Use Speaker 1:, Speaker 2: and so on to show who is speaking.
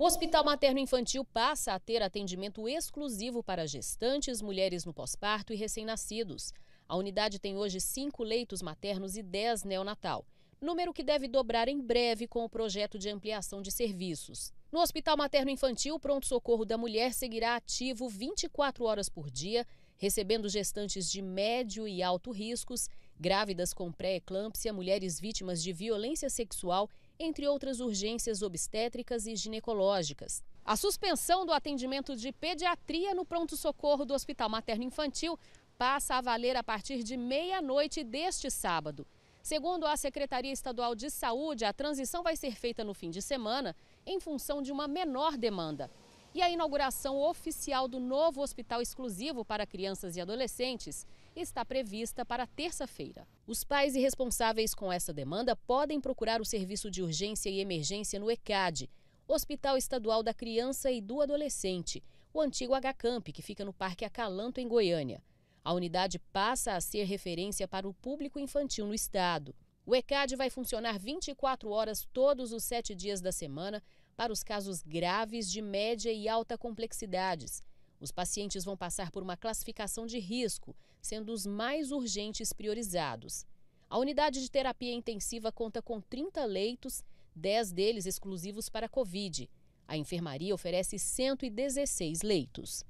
Speaker 1: O Hospital Materno Infantil passa a ter atendimento exclusivo para gestantes, mulheres no pós-parto e recém-nascidos. A unidade tem hoje cinco leitos maternos e dez neonatal, número que deve dobrar em breve com o projeto de ampliação de serviços. No Hospital Materno Infantil, o pronto-socorro da mulher seguirá ativo 24 horas por dia, recebendo gestantes de médio e alto riscos Grávidas com pré-eclâmpsia, mulheres vítimas de violência sexual, entre outras urgências obstétricas e ginecológicas. A suspensão do atendimento de pediatria no pronto-socorro do Hospital Materno Infantil passa a valer a partir de meia-noite deste sábado. Segundo a Secretaria Estadual de Saúde, a transição vai ser feita no fim de semana em função de uma menor demanda. E a inauguração oficial do novo hospital exclusivo para crianças e adolescentes está prevista para terça-feira. Os pais e responsáveis com essa demanda podem procurar o serviço de urgência e emergência no ECAD, Hospital Estadual da Criança e do Adolescente, o antigo HCamp, que fica no Parque Acalanto, em Goiânia. A unidade passa a ser referência para o público infantil no estado. O ECAD vai funcionar 24 horas todos os sete dias da semana para os casos graves de média e alta complexidades. Os pacientes vão passar por uma classificação de risco, sendo os mais urgentes priorizados. A unidade de terapia intensiva conta com 30 leitos, 10 deles exclusivos para Covid. A enfermaria oferece 116 leitos.